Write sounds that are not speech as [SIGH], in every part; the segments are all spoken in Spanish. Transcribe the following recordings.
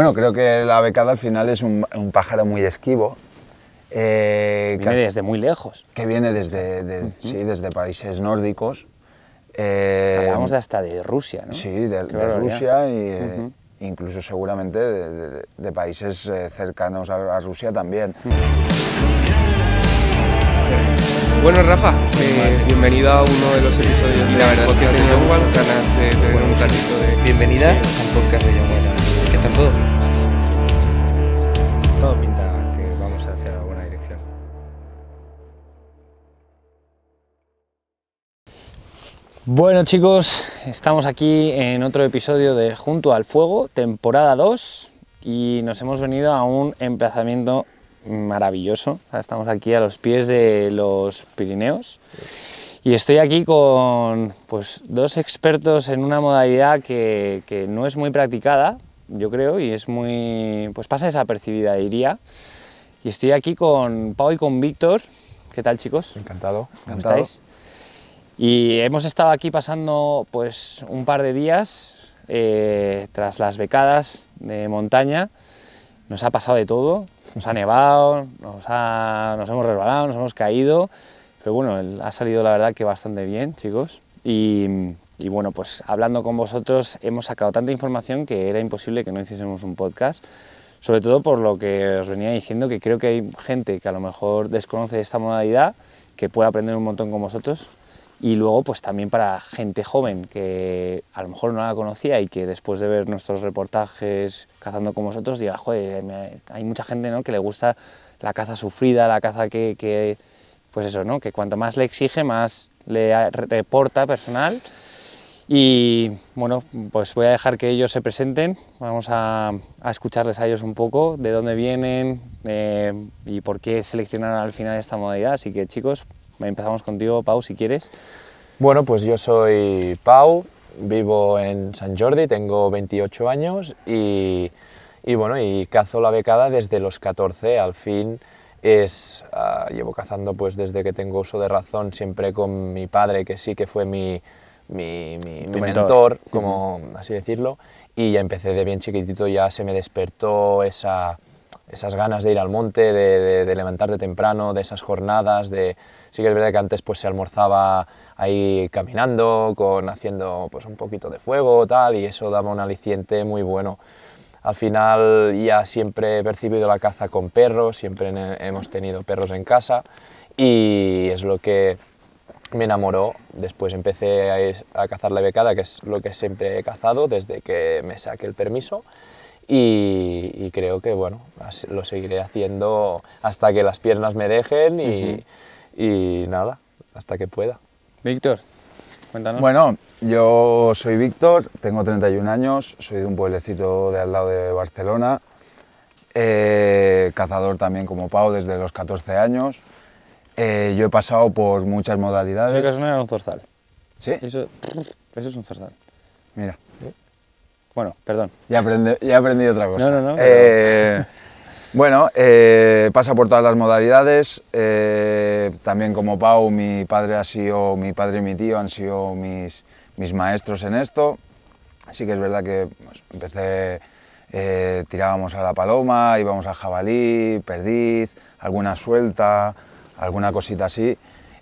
Bueno, creo que la becada al final es un, pájaro muy esquivo. Eh, viene desde muy lejos. Que viene desde, desde países nórdicos. Eh, Hablamos hasta de Rusia, ¿no? Sí, de, Rusia y, eh, incluso seguramente de, países eh, cercanos a, Rusia también. Bueno, Rafa, eh, bienvenido a uno de los episodios y la verdad de un ratito de... Bienvenida al podcast de Yomuela. ¿Qué tal todo? todo pinta que vamos hacia hacer buena dirección. Bueno chicos, estamos aquí en otro episodio de Junto al Fuego, temporada 2, y nos hemos venido a un emplazamiento maravilloso. Estamos aquí a los pies de los Pirineos. Y estoy aquí con pues, dos expertos en una modalidad que no es muy practicada, yo creo, y es muy, pues pasa desapercibida, diría. Y estoy aquí con Pau y con Víctor. ¿Qué tal, chicos? Encantado. ¿Cómo estáis? Y hemos estado aquí pasando pues un par de días eh, tras las becadas de montaña. Nos ha pasado de todo. Nos ha nevado, nos, ha, nos hemos resbalado, nos hemos caído. Pero bueno, ha salido la verdad que bastante bien, chicos. Y y bueno, pues hablando con vosotros hemos sacado tanta información que era imposible que no hiciésemos un podcast, sobre todo por lo que os venía diciendo, que creo que hay gente que a lo mejor desconoce esta modalidad, que puede aprender un montón con vosotros. Y luego, pues también para gente joven que a lo mejor no la conocía y que después de ver nuestros reportajes cazando con vosotros diga, joder, hay mucha gente ¿no? que le gusta la caza sufrida, la caza que, que, pues eso, ¿no? Que cuanto más le exige, más le reporta personal y bueno, pues voy a dejar que ellos se presenten, vamos a, escucharles a ellos un poco de dónde vienen eh, y por qué seleccionaron al final esta modalidad. Así que chicos, empezamos contigo, Pau, si quieres. Bueno, pues yo soy Pau, vivo en San Jordi, tengo 28 años y, bueno, y cazo la becada desde los 14, al fin es, ah, llevo cazando pues desde que tengo uso de razón, siempre con mi padre, que sí que fue mi mi, mentor, como así decirlo, y ya empecé de bien chiquitito, ya se me despertó esa, esas ganas de ir al monte, de, levantar de, temprano, de esas jornadas, de... Sí que es verdad que antes pues se almorzaba ahí caminando, con, haciendo pues un poquito de fuego, tal, y eso daba un aliciente muy bueno. Al final ya siempre he percibido la caza con perros, siempre hemos tenido perros en casa, y es lo que me enamoró, después empecé a, cazar la becada, que es lo que siempre he cazado desde que me saqué el permiso, y, creo que bueno, lo seguiré haciendo hasta que las piernas me dejen y, nada, hasta que pueda. Víctor, cuéntanos. Bueno, yo soy Víctor, tengo 31 años, soy de un pueblecito de al lado de Barcelona, eh, cazador también como Pau desde los 14 años. Eh, yo he pasado por muchas modalidades. Sí, que eso no un zorzal. ¿Sí? Eso, eso es un zorzal. Mira. Bueno, perdón. Ya, aprendí otra cosa. No, no, no. Eh, [LAUGHS] bueno, eh, pasa por todas las modalidades. también como Pau, mi padre ha sido, mi padre y mi tío han sido mis, mis maestros en esto. Así que es verdad que pues, empecé, tirábamos a la paloma, íbamos al jabalí, perdiz, alguna suelta, alguna cosita así.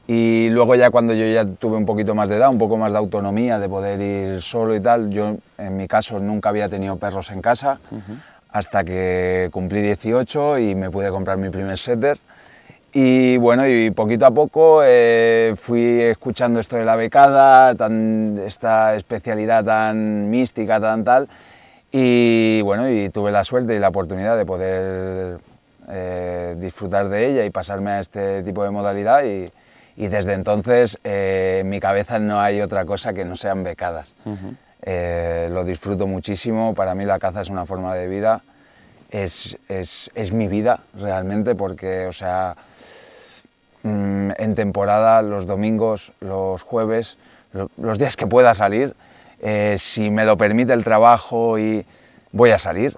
Y luego ya cuando yo ya tuve un poquito más de edad, un poco más de autonomía, de poder ir solo y tal, yo en mi caso nunca había tenido perros en casa, hasta que cumplí 18 y me pude comprar mi primer setter. Y bueno, y poquito a poco eh, fui escuchando esto de la becada, tan, esta especialidad tan mística, tan tal, y bueno, y tuve la suerte y la oportunidad de poder eh, disfrutar de ella y pasarme a este tipo de modalidad y, desde entonces eh, en mi cabeza no hay otra cosa que no sean becadas. Eh, lo disfruto muchísimo, para mí la caza es una forma de vida, es, mi vida realmente porque, o sea, mm, en temporada, los domingos, los jueves, los días que pueda salir, si me lo permite el trabajo y voy a salir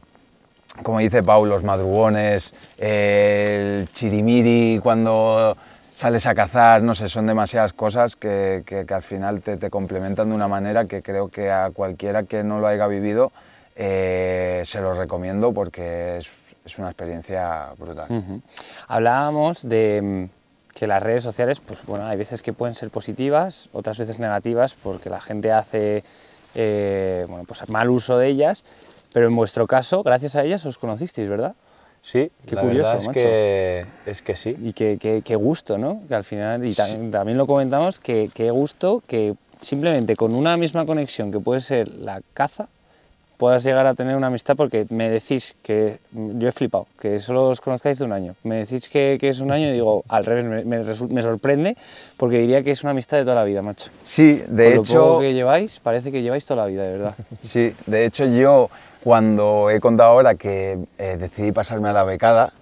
como dice Pau, los madrugones, el chirimiri cuando sales a cazar, no sé, son demasiadas cosas que, al final te, complementan de una manera que creo que a cualquiera que no lo haya vivido eh, se lo recomiendo porque es, una experiencia brutal. Hablábamos de mm, que las redes sociales, pues bueno, hay veces que pueden ser positivas, otras veces negativas porque la gente hace eh, pues mal uso de ellas pero en vuestro caso, gracias a ellas os conocisteis, ¿verdad? Sí, qué curioso, es Que, es que sí. Y qué, gusto, ¿no? Que al final, y también, lo comentamos, que qué gusto que simplemente con una misma conexión que puede ser la caza, puedas llegar a tener una amistad porque me decís que yo he flipado, que solo os conozcáis de un año. Me decís que, es un año y digo, al revés, me, sorprende porque diría que es una amistad de toda la vida, macho. Sí, de hecho... poco que lleváis, parece que lleváis toda la vida, de verdad. [LAUGHS] Sí, de hecho yo cuando he contado ahora que eh, decidí pasarme a la becada,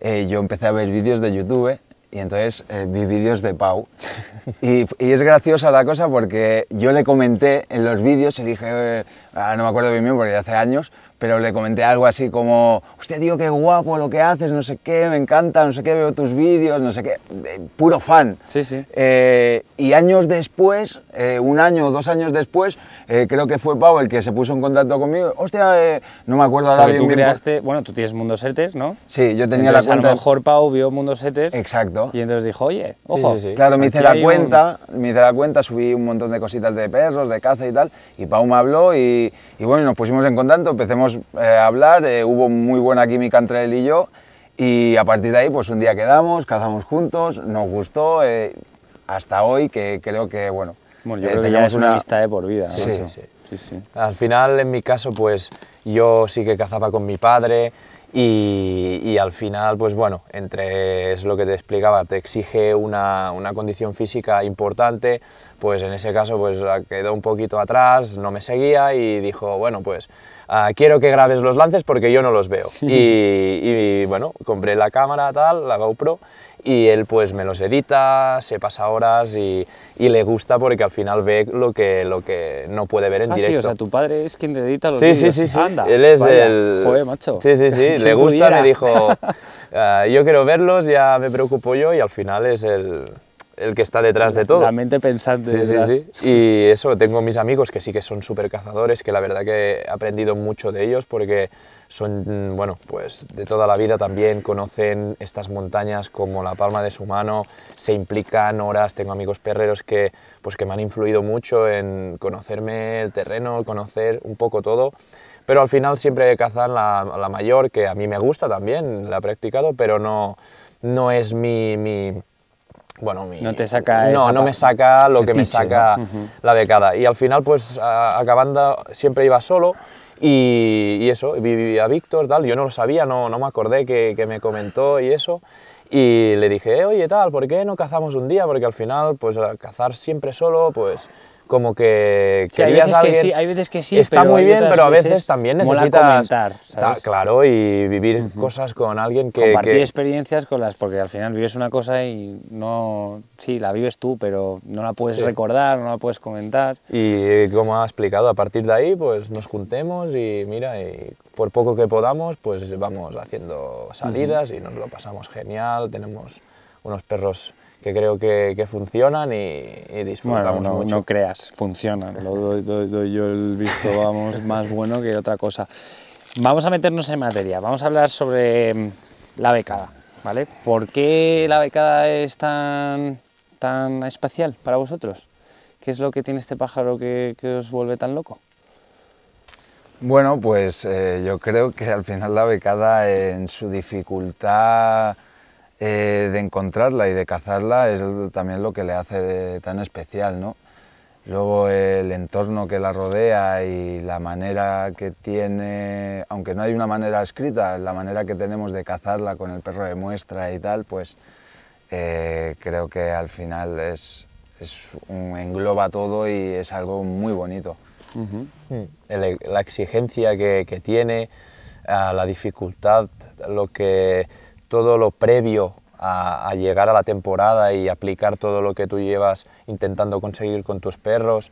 eh, yo empecé a ver vídeos de YouTube y entonces eh, vi vídeos de Pau. [LAUGHS] Y, es graciosa la cosa porque yo le comenté en los vídeos y dije, ah, no me acuerdo bien porque hace años, pero le comenté algo así como, usted digo qué guapo lo que haces, no sé qué, me encanta, no sé qué, veo tus vídeos, no sé qué, eh, puro fan. Sí, sí. Eh, y años después, eh, un año o dos años después, creo que fue Pau el que se puso en contacto conmigo, hostia, no me acuerdo ahora bien. tú creaste, bueno, tú tienes Mundo Setter, ¿no? Sí, yo tenía la cuenta. a lo mejor Pau vio Mundo Setter. Exacto. Y entonces dijo, oye, ojo. Claro, me hice, la cuenta, me hice la cuenta, subí un montón de cositas de perros, de caza y tal, y Pau me habló y, y bueno, nos pusimos en contacto, empecemos eh, hablar, eh, hubo muy buena química entre él y yo y a partir de ahí pues un día quedamos, cazamos juntos, nos gustó eh, hasta hoy que creo que bueno. bueno yo creo que una, de por vida. Sí, sí, sí. sí, Al final en mi caso pues yo sí que cazaba con mi padre y, y al final pues bueno, entre es lo que te explicaba, te exige una, una condición física importante, pues en ese caso pues ah, quedó un poquito atrás, no me seguía y dijo, bueno, pues ah, quiero que grabes los lances porque yo no los veo. [LAUGHS] Y, bueno, compré la cámara tal, la GoPro, y él pues me los edita, se pasa horas y, le gusta porque al final ve lo que, lo que no puede ver en ah, directo. Sí, o sea, tu padre es quien te edita los vídeos. Sí, sí, sí. Anda, él es el... Joder, macho. Sí, sí, sí, [LAUGHS] le gusta, me dijo, [LAUGHS] ah, yo quiero verlos, ya me preocupo yo y al final es el el que está detrás de todo. La mente pensante. Sí, sí, sí. Y eso, tengo mis amigos que sí que son súper cazadores, que la verdad que he aprendido mucho de ellos porque son, mm, bueno, pues de toda la vida también conocen estas montañas como la palma de su mano, se implican horas, tengo amigos perreros que, pues que me han influido mucho en conocerme el terreno, conocer un poco todo pero al final siempre cazan la, la, mayor, que a mí me gusta también, la he practicado, pero no, no es mi, bueno, no te saca no, no me saca lo que me saca la becada. Y al final, pues acabando, siempre iba solo y, eso, vivía Víctor, tal, yo no lo sabía, no, no me acordé que, me comentó y eso. Y le dije, eh, oye, tal, ¿por qué no cazamos un día? Porque al final, pues cazar siempre solo, pues como que querías hay veces alguien, que sí, está muy bien, pero a veces, también necesitas comentar, ¿sabes? claro, y vivir cosas con alguien que compartir experiencias con las porque al final vives una cosa y no sí, la vives tú, pero no la puedes recordar, no la puedes comentar. Y como ha explicado, a partir de ahí pues nos juntemos y mira y por poco que podamos, pues vamos haciendo salidas y nos lo pasamos genial, tenemos unos perros creo que, funcionan y, bueno, no, creas, funcionan. Lo doy, yo el visto, vamos, [LAUGHS] más bueno que otra cosa. Vamos a meternos en materia, vamos a hablar sobre mm, la becada, ¿vale? ¿Por qué la becada es tan, tan especial para vosotros? ¿Qué es lo que tiene este pájaro que, os vuelve tan loco? Bueno, pues eh, yo creo que al final la becada en su dificultad eh, de encontrarla y de cazarla es también lo que le hace tan especial, ¿no? Luego el entorno que la rodea y la manera que tiene, aunque no hay una manera escrita, la manera que tenemos de cazarla con el perro de muestra y tal, pues eh, creo que al final es, un, engloba todo y es algo muy bonito. Mm. E, la exigencia que, tiene, ah, la dificultad, lo que todo lo previo a, llegar a la temporada y aplicar todo lo que tú llevas intentando conseguir con tus perros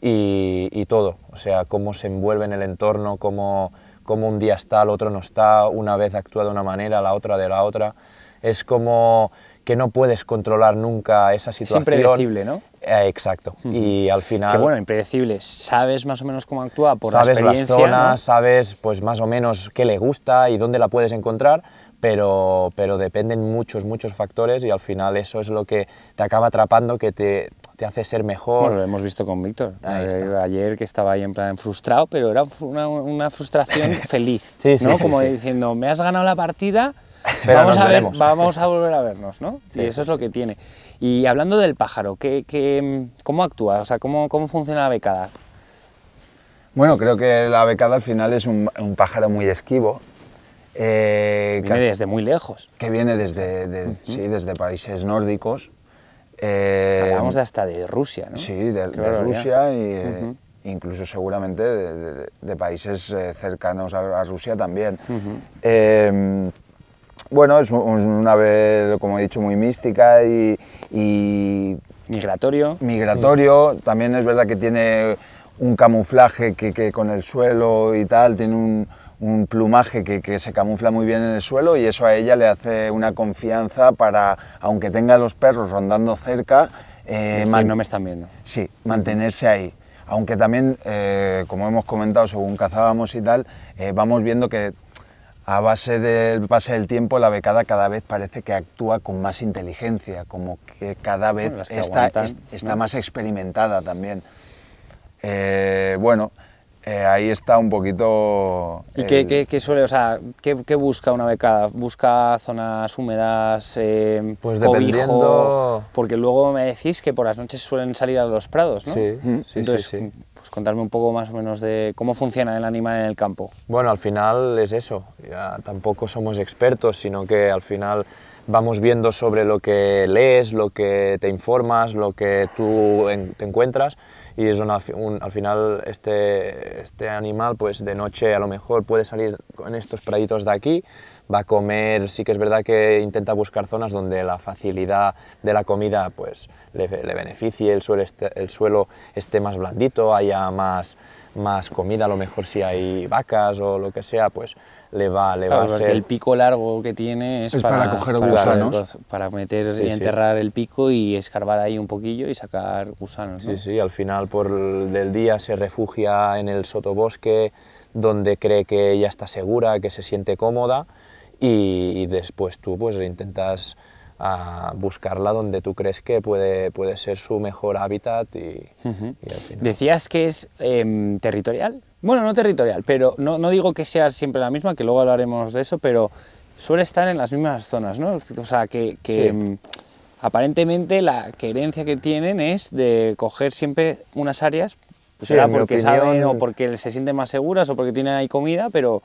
y, todo, o sea, cómo se envuelve en el entorno, cómo, cómo, un día está, el otro no está, una vez actúa de una manera, la otra de la otra. Es como que no puedes controlar nunca esa situación. Es impredecible, ¿no? Eh, exacto. Y al final... bueno, impredecible. Sabes más o menos cómo actúa por sabes la experiencia. Sabes las zonas, sabes pues más o menos qué le gusta y dónde la puedes encontrar, pero, dependen muchos, muchos factores y al final eso es lo que te acaba atrapando, que te, hace ser mejor. lo hemos visto con Víctor. Eh, ayer que estaba ahí en plan frustrado, pero era una, frustración [LAUGHS] feliz. ¿no? Como diciendo, me has ganado la partida, [LAUGHS] vamos, a ver, vamos a volver a vernos. ¿no? [LAUGHS] y eso es lo que tiene. Y hablando del pájaro, cómo actúa? O ¿cómo, funciona la becada? Bueno, creo que la becada al final es un pájaro muy esquivo eh, viene desde muy lejos. Que viene desde, desde países nórdicos. Eh, Hablamos hasta de Rusia, ¿no? Sí, de, Rusia e incluso seguramente de, países eh, cercanos a, Rusia también. Em, bueno, es una ave, como he dicho, muy mística y, migratorio. Migratorio, también es verdad que tiene un camuflaje que con el suelo y tal, tiene un, un plumaje que, se camufla muy bien en el suelo y eso a ella le hace una confianza para, aunque tenga los perros rondando cerca, eh, no me están viendo. Sí, mantenerse ahí. Aunque también, eh, como hemos comentado, según cazábamos y tal, eh, vamos viendo que a base del pase del tiempo, la becada cada vez parece que actúa con más inteligencia, como que cada vez está, más experimentada también. bueno, eh, ahí está un poquito... ¿Y qué, suele, o sea, qué, busca una becada? ¿Busca zonas húmedas, eh, pues Porque luego me decís que por las noches suelen salir a los prados, ¿no? Mm. Sí, sí, Entonces, Pues contarme un poco más o menos de cómo funciona el animal en el campo. Bueno, al final es eso, tampoco somos expertos, sino que al final vamos viendo sobre lo que lees, lo que te informas, lo que tú te encuentras y es un, al final este, este, animal pues de noche a lo mejor puede salir en estos praditos de aquí, va a comer, sí que es verdad que intenta buscar zonas donde la facilidad de la comida pues le, beneficie, el suelo, este, el suelo esté más blandito, haya más, más comida, a lo mejor si hay vacas o lo que sea, pues le va, le va El pico largo que tiene es, para, coger gusanos. Para, meter y enterrar el pico y escarbar ahí un poquillo y sacar gusanos. Sí, sí, al final por del día se refugia en el sotobosque donde cree que ya está segura, que se siente cómoda y, después tú pues intentas a ah, buscarla donde tú crees que puede, puede ser su mejor hábitat. Y, Decías que es eh, territorial. Bueno, no territorial, pero no, digo que sea siempre la misma, que luego hablaremos de eso, pero suele estar en las mismas zonas, ¿no? O sea, que, mm, aparentemente la querencia que tienen es de coger siempre unas áreas, pues será porque saben o porque se sienten más seguras o porque tienen ahí comida, pero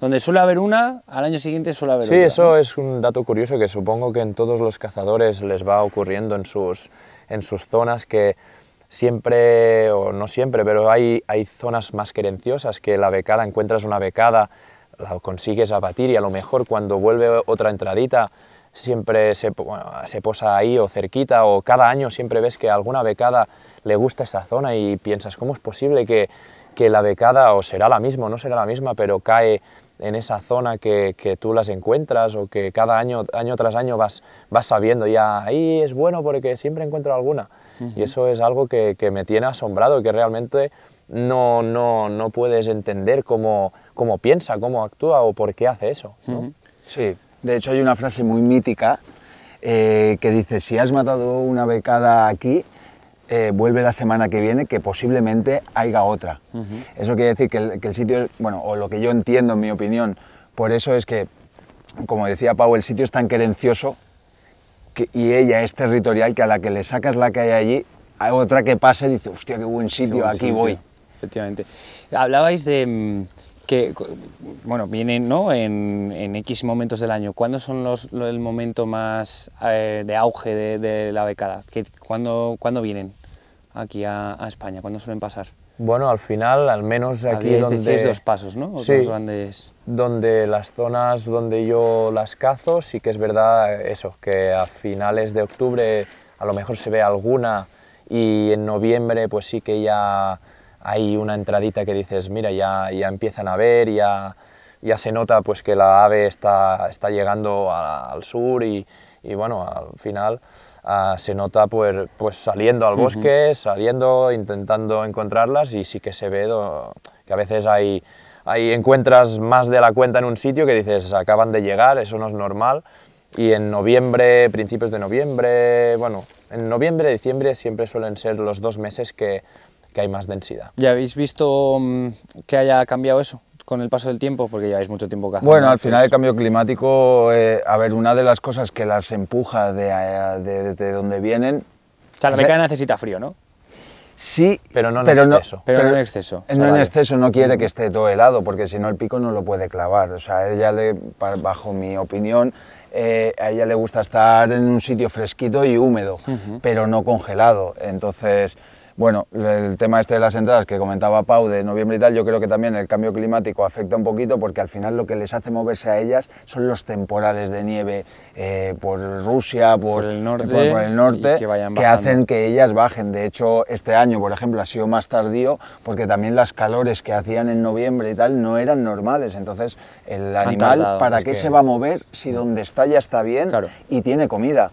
donde suele haber una, al año siguiente suele haber otra. Sí, eso es un dato curioso que supongo que en todos los cazadores les va ocurriendo en sus, en sus zonas que siempre, o no siempre, pero hay, zonas más querenciosas que la becada, encuentras una becada, la consigues abatir y a lo mejor cuando vuelve otra entradita siempre se, posa ahí o cerquita o cada año siempre ves que alguna becada le gusta esa zona y piensas, ¿cómo es posible que, la becada o será la misma no será la misma, pero cae en esa zona que, tú las encuentras o que cada año, año tras año vas, vas sabiendo ya, ahí es bueno porque siempre encuentro alguna. Y eso es algo que, que, me tiene asombrado, que realmente no, no, no puedes entender cómo, cómo, piensa, cómo actúa o por qué hace eso. Sí. De hecho, hay una frase muy mítica eh, que dice, si has matado una becada aquí, eh, vuelve la semana que viene que posiblemente haya otra. Eso quiere decir que el, que el, sitio, bueno, o lo que yo entiendo en mi opinión, por eso es que, como decía Pau, el sitio es tan querencioso y ella es territorial, que a la que le sacas la que hay allí, hay otra que pasa y dice, hostia, qué buen sitio, aquí voy. Efectivamente. Hablabais de mm, que, bueno, vienen ¿no? en, X momentos del año. ¿Cuándo son los, momentos el momento más eh, de auge de, la becada? ¿Cuándo, vienen aquí a España? ¿Cuándo suelen pasar? Bueno, al final, al menos aquí donde... dos pasos, ¿no? grandes... donde las zonas donde yo las cazo, sí que es verdad eso, que a finales de octubre a lo mejor se ve alguna y en noviembre pues sí que ya hay una entradita que dices, mira, ya, ya empiezan a ver, ya, ya se nota pues que la ave está, llegando al sur y bueno, al final Ah, se nota pues, pues saliendo al bosque, saliendo, intentando encontrarlas y sí que se ve que a veces hay, hay encuentras más de la cuenta en un sitio que dices, acaban de llegar, eso no es normal. Y en noviembre, principios de noviembre, bueno, en noviembre, diciembre siempre suelen ser los dos meses que, que hay más densidad. ¿Ya habéis visto mm, que haya cambiado eso? con el paso del tiempo? Porque ya es mucho tiempo cazando. Bueno, al final el cambio climático, eh, a ver, una de las cosas que las empuja de, eh, donde vienen... O sea, la mecánica necesita frío, ¿no? Sí, pero no en exceso. pero, no en exceso. es no en exceso, no quiere que esté todo helado, porque si no el pico no lo puede clavar. O sea, ella, le, bajo mi opinión, eh, a ella le gusta estar en un sitio fresquito y húmedo, pero no congelado. Entonces, bueno, el tema este de las entradas que comentaba Pau de noviembre y tal, yo creo que también el cambio climático afecta un poquito porque al final lo que les hace moverse a ellas son los temporales de nieve eh, por Rusia, por, el norte, que, hacen que ellas bajen. De hecho, este año, por ejemplo, ha sido más tardío porque también las calores que hacían en noviembre y tal no eran normales. Entonces, el animal, ¿para qué se va a mover si donde está ya está bien y tiene comida?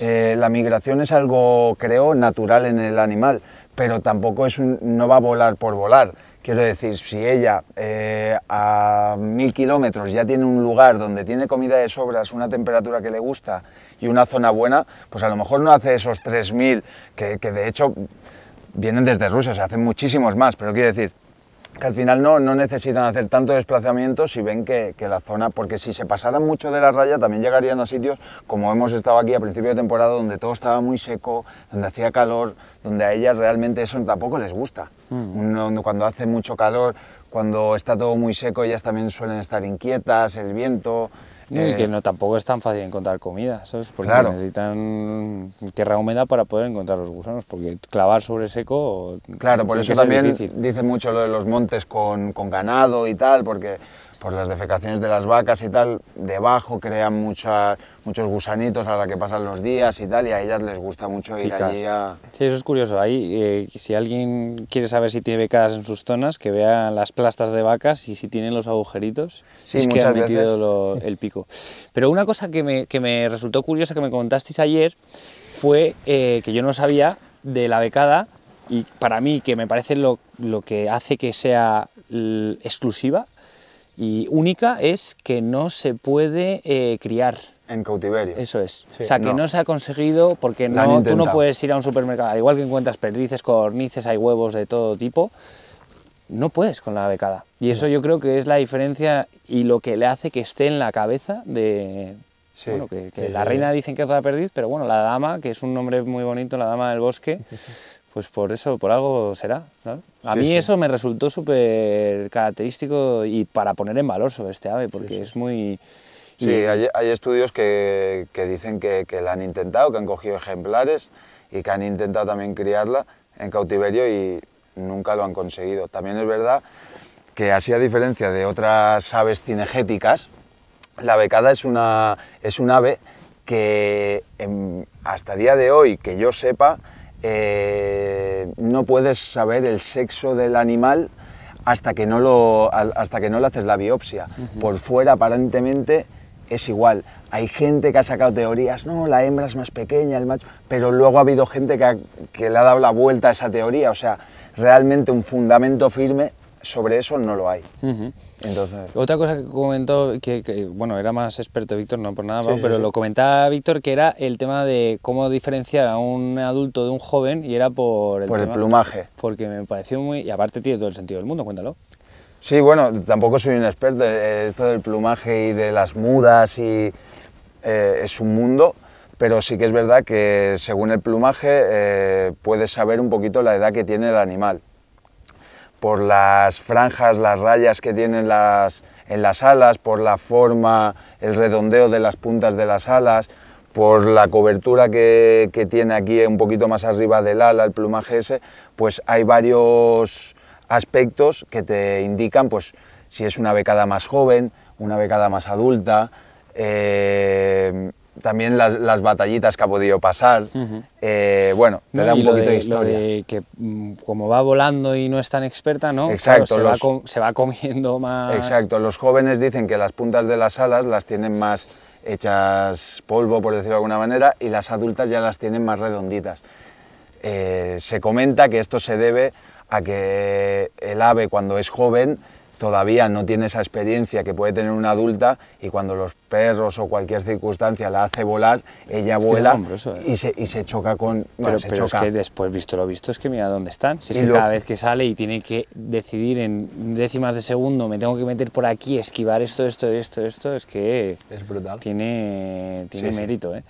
Eh, la migración es algo, creo, natural en el animal pero tampoco es un, no va a volar por volar. Quiero decir, si ella eh, a mil kilómetros ya tiene un lugar donde tiene comida de sobras, una temperatura que le gusta y una zona buena, pues a lo mejor no hace esos 3.000, que, que de hecho vienen desde Rusia, se hacen muchísimos más, pero quiero decir, que al final no, no, necesitan hacer tanto desplazamiento si ven que, la zona, porque si se pasaran mucho de la raya también llegarían a sitios como hemos estado aquí a principio de temporada donde todo estaba muy seco, donde hacía calor, donde a ellas realmente eso tampoco les gusta. Mm. Cuando hace mucho calor, cuando está todo muy seco ellas también suelen estar inquietas, el viento, y que eh, no tampoco es tan fácil encontrar comida, ¿sabes? Porque necesitan tierra húmeda para poder encontrar los gusanos, porque clavar sobre seco. Claro, por eso también dicen mucho lo de los montes con, con ganado y tal, porque por pues las defecaciones de las vacas y tal, debajo crean muchos gusanitos a la que pasan los días y tal, y a ellas les gusta mucho ir allí a... Sí, eso es curioso. Ahí, eh, si alguien quiere saber si tiene becadas en sus zonas, que vea las plastas de vacas y si tienen los agujeritos, sí, es que han metido el pico. Pero una cosa que me, resultó curiosa que me contasteis ayer fue eh, que yo no sabía de la becada, y para mí, que me parece lo, lo que hace que sea exclusiva, y única es que no se puede eh, criar. En cautiverio. Eso es. o sea, que no. se ha conseguido porque no, tú no puedes ir a un supermercado. Al igual que encuentras perdices, cornices, hay huevos de todo tipo, no puedes con la becada. Y eso yo creo que es la diferencia y lo que le hace que esté en la cabeza de... bueno, que, la reina dicen que es la perdiz, pero bueno, la dama, que es un nombre muy bonito, la dama del bosque... [LAUGHS] pues por eso, por algo será. A mí eso me resultó súper característico y para poner en valor sobre este ave, porque es muy... Sí, hay, estudios que, dicen que, la han intentado, que han cogido ejemplares y que han intentado también criarla en cautiverio y nunca lo han conseguido. También es verdad que así a diferencia de otras aves cinegéticas, la becada es una, es un ave que em, hasta día de hoy, que yo sepa, eh, no puedes saber el sexo del animal hasta que no, lo, hasta que no le haces la biopsia. Por fuera, aparentemente, es igual. Hay gente que ha sacado teorías, no, la hembra es más pequeña, el macho, pero luego ha habido gente que, que le ha dado la vuelta a esa teoría. O sea, realmente un fundamento firme sobre eso no lo hay. Entonces... Otra cosa que comentó, que, bueno, era más experto Víctor, no por nada, pero lo comentaba Víctor, que era el tema de cómo diferenciar a un adulto de un joven y era por el, por el plumaje. Porque me pareció muy... Y aparte tiene todo el sentido del mundo, cuéntalo. Sí, bueno, tampoco soy un experto. Eh, esto del plumaje y de las mudas y eh, es un mundo, pero sí que es verdad que según el plumaje eh, puedes saber un poquito la edad que tiene el animal por las franjas, las rayas que tienen las, en las alas, por la forma, el redondeo de las puntas de las alas, por la cobertura que, tiene aquí un poquito más arriba del ala, el plumaje ese, pues hay varios aspectos que te indican pues, si es una becada más joven, una becada más adulta, eh, también las, batallitas que ha podido pasar. Eh, bueno, me da un poquito de, historia. que mm, como va volando y no es tan experta, ¿no? Exacto. se, va comiendo más. Exacto. Los jóvenes dicen que las puntas de las alas las tienen más hechas polvo, por decirlo de alguna manera, y las adultas ya las tienen más redonditas. Eh, se comenta que esto se debe a que el ave cuando es joven todavía no tiene esa experiencia que puede tener una adulta y cuando los perros o cualquier circunstancia la hace volar, ella vuela ¿eh? y, se, y, se, choca con... pero, pero es que después, visto lo visto, es que mira dónde están. Si es que cada vez que sale y tiene que decidir en décimas de segundo, me tengo que meter por aquí, esquivar esto, esto, esto, esto, es que... Es brutal. Tiene, tiene mérito, ¿eh?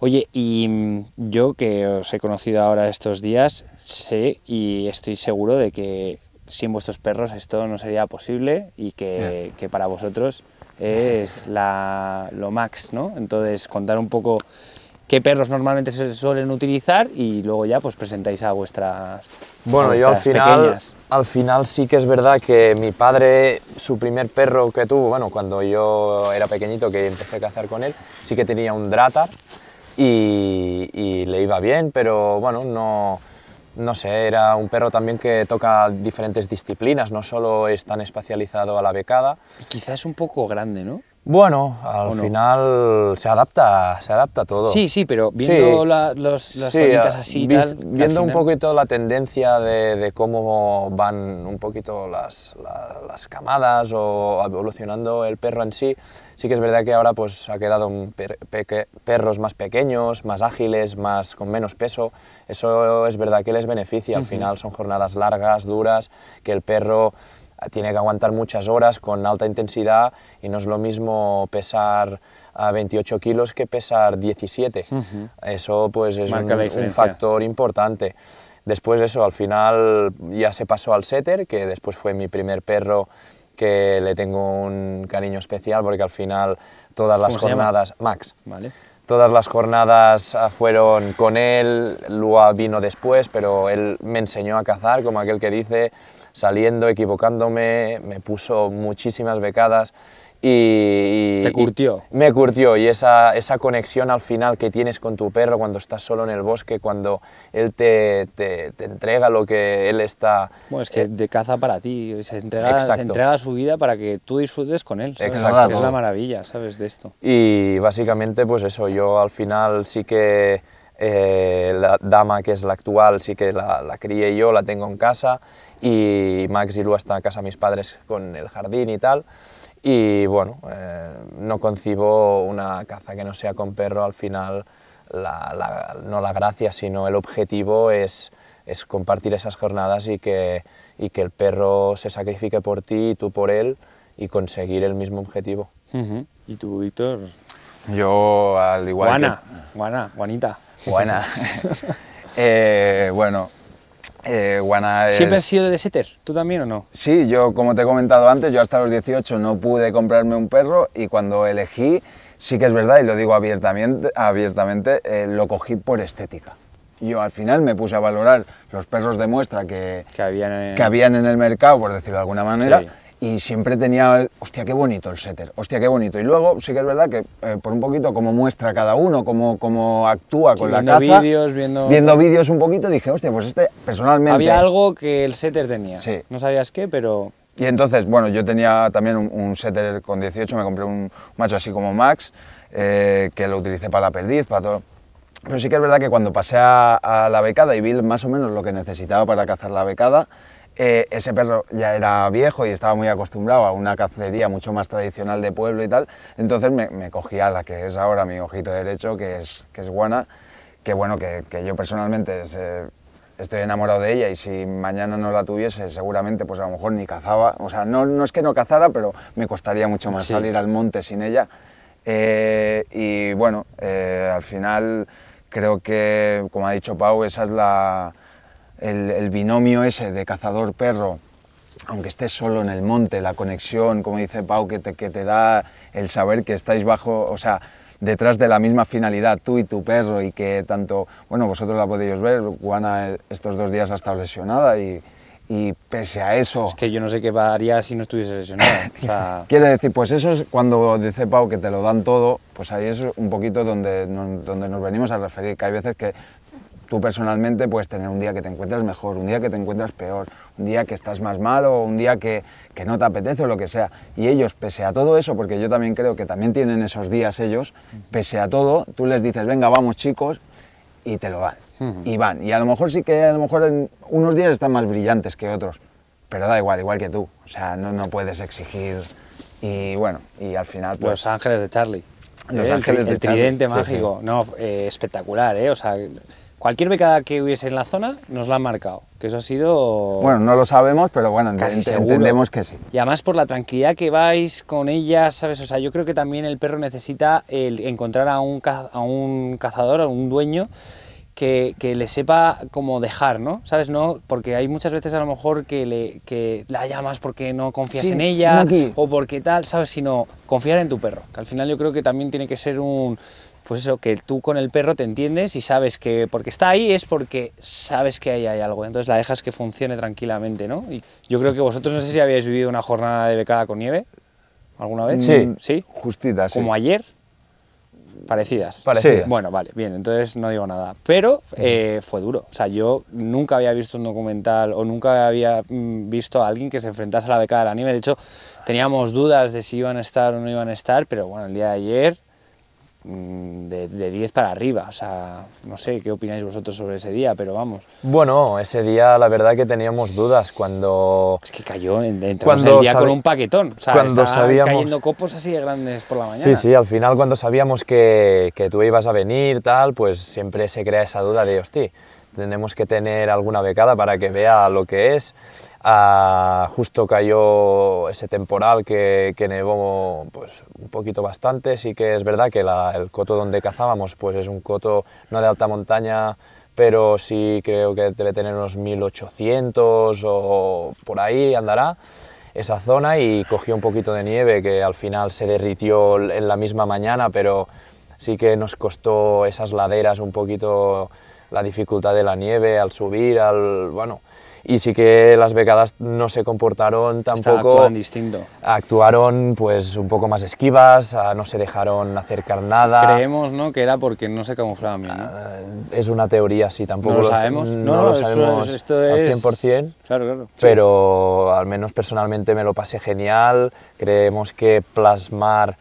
Oye, y mm, yo que os he conocido ahora estos días, sé y estoy seguro de que sin vuestros perros esto no sería posible y que, para vosotros es lo max, ¿no? Entonces, contar un poco qué perros normalmente se suelen utilizar y luego ya pues presentáis a vuestras Bueno, yo al final, al final sí que es verdad que mi padre, su primer perro que tuvo, bueno, cuando yo era pequeñito que empecé a cazar con él, sí que tenía un dratar y le iba bien, pero bueno, no no sé, era un perro también que toca diferentes disciplinas, no solo es tan especializado a la becada. quizás un poco grande, ¿no? Bueno, al final se adapta, se adapta todo. Sí, sí, pero viendo las ah, así y tal, Viendo un poquito la tendencia de, cómo van un poquito las, camadas o evolucionando el perro en sí, sí que es verdad que ahora pues ha quedado un perros más pequeños, más ágiles, más con menos peso. Eso es verdad que les beneficia. Al final son jornadas largas, duras, que el perro tiene que aguantar muchas horas con alta intensidad y no es lo mismo pesar a 28 kilos que pesar 17. Eso pues es un, factor importante. Después de eso, al final ya se pasó al setter, que después fue mi primer perro que le tengo un cariño especial porque al final todas las jornadas... Max. Vale. Todas las jornadas ah, fueron con él, Lua vino después, pero él me enseñó a cazar, como aquel que dice, saliendo, equivocándome, me puso muchísimas becadas. Y, ¿Te curtió? me curtió y esa, esa, conexión al final que tienes con tu perro cuando estás solo en el bosque, cuando él te, entrega lo que él está... Bueno, es que eh, de caza para ti, se entrega, se entrega, su vida para que tú disfrutes con él, Exacto. es la maravilla, ¿sabes? De esto. Y básicamente pues eso, yo al final sí que eh, la dama que es la actual, sí que la, la yo, la tengo en casa y Max y Lu a casa de mis padres con el jardín y tal. Y bueno, eh, no concibo una caza que no sea con perro, al final no la gracia, sino el objetivo es, es compartir esas jornadas y que, y que el perro se sacrifique por ti y tú por él y conseguir el mismo objetivo. ¿Y tú, Víctor? Yo, al igual Juana, que... Juana, Juanita. Buena. [LAUGHS] Eh, bueno, eh, ¿Siempre has sido de setter? ¿Tú también o no? Sí, yo como te he comentado antes, yo hasta los 18 no pude comprarme un perro y cuando elegí, sí que es verdad, y lo digo abiertamente, abiertamente eh, lo cogí por estética. Yo al final me puse a valorar los perros de muestra que, que, habían, en... que habían en el mercado, por decirlo de alguna manera, y siempre tenía, el, hostia, qué bonito el setter, hostia, qué bonito. Y luego sí que es verdad que eh, por un poquito como muestra cada uno, como, actúa con la caza. vídeos, viendo viendo vídeos un poquito, dije, hostia, pues este personalmente... Había algo que el setter tenía, sí. no sabías qué, pero... Y entonces, bueno, yo tenía también un, setter con 18, me compré un macho así como Max, eh, que lo utilicé para la perdiz, para todo. Pero sí que es verdad que cuando pasé a, a la becada y vi más o menos lo que necesitaba para cazar la becada, eh, ese perro ya era viejo y estaba muy acostumbrado a una cacería mucho más tradicional de pueblo y tal, entonces me, cogía la que es ahora mi ojito derecho, que es, que es Guana, que bueno, que, yo personalmente eh, estoy enamorado de ella y si mañana no la tuviese seguramente pues a lo mejor ni cazaba, o sea, no, no es que no cazara, pero me costaría mucho más salir al monte sin ella. Eh, y bueno, al final creo que, como ha dicho Pau, esa es la el, binomio ese de cazador-perro, aunque estés solo en el monte, la conexión, como dice Pau, que te, que te da el saber que estáis bajo, o sea, detrás de la misma finalidad, tú y tu perro, y que tanto, bueno, vosotros la podéis ver, Juana estos dos días ha estado lesionada y, pese a eso... Es que yo no sé qué haría si no estuviese lesionada. o [LAUGHS] decir, pues eso es cuando dice Pau que te lo dan todo, pues ahí es un poquito donde, donde nos venimos a referir, que hay veces que tú personalmente puedes tener un día que te encuentras mejor, un día que te encuentras peor, un día que estás más malo, un día que, no te apetece o lo que sea. Y ellos, pese a todo eso, porque yo también creo que también tienen esos días ellos, pese a todo, tú les dices, venga, vamos chicos, y te lo dan. Y van. Y a lo mejor sí que a lo mejor unos días están más brillantes que otros, pero da igual, igual que tú. O sea, no, no puedes exigir. Y bueno, y al final... Pues Los Ángeles de Charlie. Los Ángeles de tridente mágico, no, eh, espectacular, ¿eh? O sea, Cualquier becada que hubiese en la zona nos la han marcado, que eso ha sido... Bueno, no lo sabemos, pero bueno, casi entendemos que sí. Y además por la tranquilidad que vais con ellas, ¿sabes? O sea, yo creo que también el perro necesita el encontrar a un, a un cazador, a un dueño, que, le sepa cómo dejar, ¿no? ¿Sabes? No, porque hay muchas veces a lo mejor que, le, la llamas porque no confías en ella o porque tal, ¿sabes? Sino confiar en tu perro, que al final yo creo que también tiene que ser un pues eso, que tú con el perro te entiendes y sabes que porque está ahí es porque sabes que ahí hay algo, entonces la dejas que funcione tranquilamente, ¿no? Y yo creo que vosotros no sé si habéis vivido una jornada de becada con nieve alguna vez. Sí, sí. Justitas, sí. Como ayer. Parecidas. Parecidas. Bueno, vale, bien, entonces no digo nada. Pero eh, fue duro. O sea, yo nunca había visto un documental o nunca había mm, visto a alguien que se enfrentase a la becada de la nieve. De hecho, teníamos dudas de si iban a estar o no iban a estar, pero bueno, el día de ayer Mm, de, 10 para arriba. O sea, no sé qué opináis vosotros sobre ese día, pero vamos. Bueno, ese día la verdad que teníamos dudas cuando... Es que cayó, cuando día con un paquetón. O sea, cuando cayendo copos así de grandes por la mañana. Sí, sí, al final cuando sabíamos que, que tú ibas a venir, tal, pues siempre se crea esa duda de, hostia, tenemos que tener alguna becada para que vea lo que es. Ah, justo cayó ese temporal que, que, nevó pues, un poquito bastante. Sí que es verdad que el coto donde cazábamos pues, es un coto no de alta montaña, pero sí creo que debe tener unos 1800 o por ahí andará esa zona y cogió un poquito de nieve que al final se derritió en la misma mañana, pero sí que nos costó esas laderas un poquito la dificultad de la nieve al subir, al bueno, y sí que las becadas no se comportaron tampoco... Actuaron distinto. Actuaron pues un poco más esquivas, ah, no se dejaron acercar nada. Creemos ¿no? que era porque no se camuflaban bien. Ah, es una teoría, sí, tampoco no lo, sabemos. No, lo sabemos esto es... al 100%, claro, claro. pero al menos personalmente me lo pasé genial. Creemos que plasmar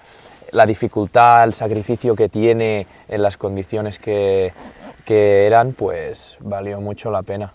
la dificultad, el sacrificio que tiene en las condiciones que, que eran, pues valió mucho la pena.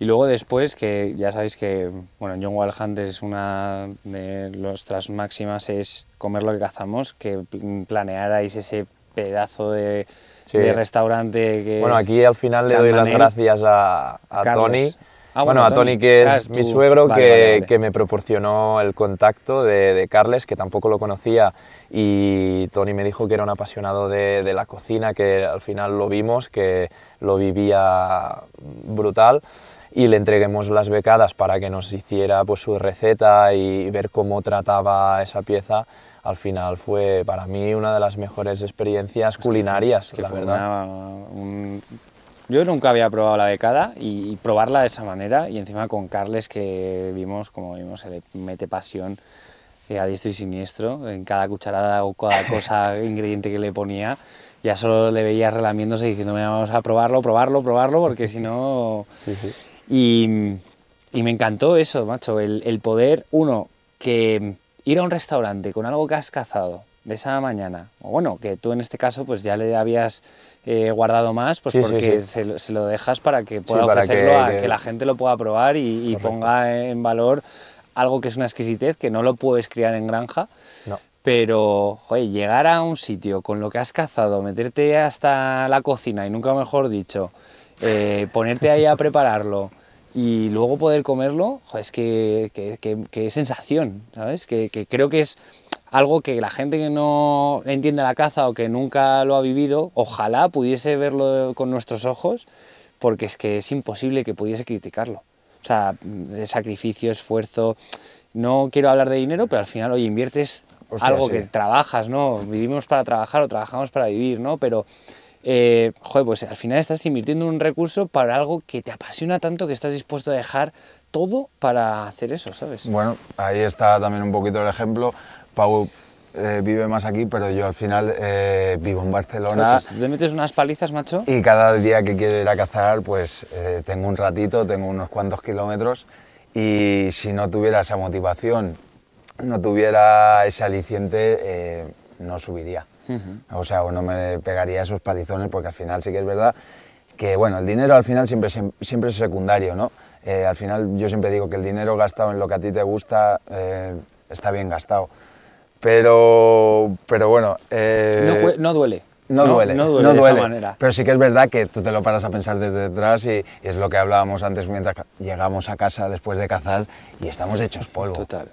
Y luego después, que ya sabéis que bueno, John Wild Hunt es una de nuestras máximas, es comer lo que cazamos, que planearais ese pedazo de, restaurante que... Bueno, aquí al final le doy las gracias a, Tony. Ah, bueno, a Tony, que es ah, mi suegro, que, me proporcionó el contacto de, Carles, que tampoco lo conocía, y Tony me dijo que era un apasionado de, de la cocina, que al final lo vimos, que lo vivía brutal y le entreguemos las becadas para que nos hiciera pues, su receta y ver cómo trataba esa pieza, al final fue para mí una de las mejores experiencias culinarias, que fue, Una, Yo nunca había probado la becada y, probarla de esa manera y encima con Carles que vimos, como vimos, se le mete pasión eh, a diestro y siniestro, en cada cucharada o cada cosa, [LAUGHS] ingrediente que le ponía, ya solo le veía relamiéndose diciéndome vamos a probarlo, probarlo, probarlo, porque si no... Y, me encantó eso, macho, el, poder, uno, que ir a un restaurante con algo que has cazado de esa mañana, o bueno, que tú en este caso pues ya le habías eh, guardado más, pues porque Se, lo dejas para que pueda ofrecerlo que, la gente lo pueda probar y, ponga en valor algo que es una exquisitez, que no lo puedes criar en granja, Pero, joder, llegar a un sitio con lo que has cazado, meterte hasta la cocina y nunca mejor dicho, eh, ponerte ahí a [LAUGHS] prepararlo, y luego poder comerlo, es que, que, sensación, ¿sabes? Que, creo que es algo que la gente que no entiende la caza o que nunca lo ha vivido, ojalá pudiese verlo con nuestros ojos, porque es que es imposible que pudiese criticarlo. O sea, sacrificio, esfuerzo. No quiero hablar de dinero, pero al final, oye, inviertes algo que trabajas, ¿no? Vivimos para trabajar o trabajamos para vivir, ¿no? Pero eh, joder, pues al final estás invirtiendo un recurso para algo que te apasiona tanto que estás dispuesto a dejar todo para hacer eso, ¿sabes? Bueno, ahí está también un poquito el ejemplo. Pau eh, vive más aquí, pero yo al final eh, vivo en Barcelona. Le te metes unas palizas, macho. Y cada día que quiero ir a cazar, pues eh, tengo un ratito, tengo unos cuantos kilómetros. Y si no tuviera esa motivación, no tuviera ese aliciente, no subiría. O sea, o no me pegaría esos palizones porque al final sí que es verdad que, bueno, el dinero al final siempre, siempre es secundario, ¿no? Eh, al final yo siempre digo que el dinero gastado en lo que a ti te gusta eh, está bien gastado. Pero, pero bueno... Eh, no, duele. No, duele, no duele, de esa manera. Pero sí que es verdad que tú te lo paras a pensar desde detrás y, es lo que hablábamos antes mientras llegamos a casa después de cazar y estamos hechos polvo. Total.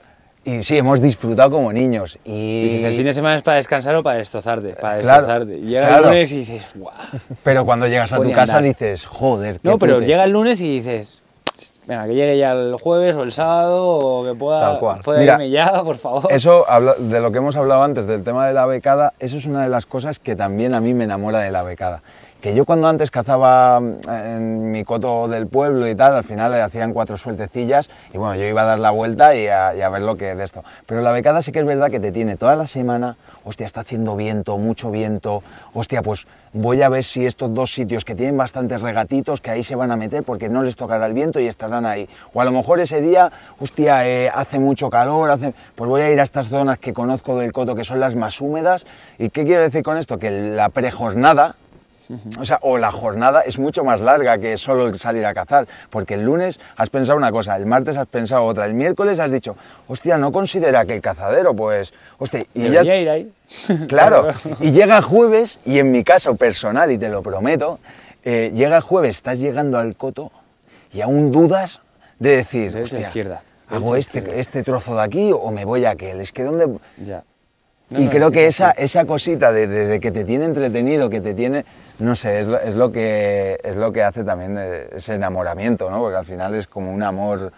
Y sí, hemos disfrutado como niños. Y dices, el fin de semana es para descansar o para destrozarte. Para destrozarte. llega el lunes y dices, ¡guau! Pero cuando llegas a tu casa dices, joder. no, pero llega el lunes y dices, venga, que llegue ya el jueves o el sábado o que pueda, irme ya, [LAUGHS] por favor. Eso, de lo que hemos hablado antes, del tema de la becada, eso es una de las cosas que también a mí me enamora de la becada que yo cuando antes cazaba mm, en mi coto del pueblo y tal, al final le hacían cuatro sueltecillas y bueno, yo iba a dar la vuelta y a, ver lo que de esto. Pero la becada sí que es verdad que te tiene toda la semana, hostia, está haciendo viento, mucho viento, hostia, pues voy a ver si estos dos sitios que tienen bastantes regatitos, que ahí se van a meter porque no les tocará el viento y estarán ahí. O a lo mejor ese día, hostia, eh, hace mucho calor, hace... pues voy a ir a estas zonas que conozco del coto que son las más húmedas. ¿Y qué quiero decir con esto? Que la prejornada, o sea, o la jornada es mucho más larga que solo salir a cazar, porque el lunes has pensado una cosa, el martes has pensado otra, el miércoles has dicho, hostia, no considera que el cazadero, pues, hostia, y ya... [LAUGHS] [LAUGHS] Claro, y llega jueves, y en mi caso personal, y te lo prometo, eh, llega jueves, estás llegando al coto y aún dudas de decir, izquierda, hago este, este trozo de aquí o me voy a aquel, es que dónde y creo que, esa, esa cosita de, de, que te tiene entretenido, que te tiene, no sé, es lo, que, es lo que hace también eh, ese enamoramiento, ¿no? Porque al final es como un amor,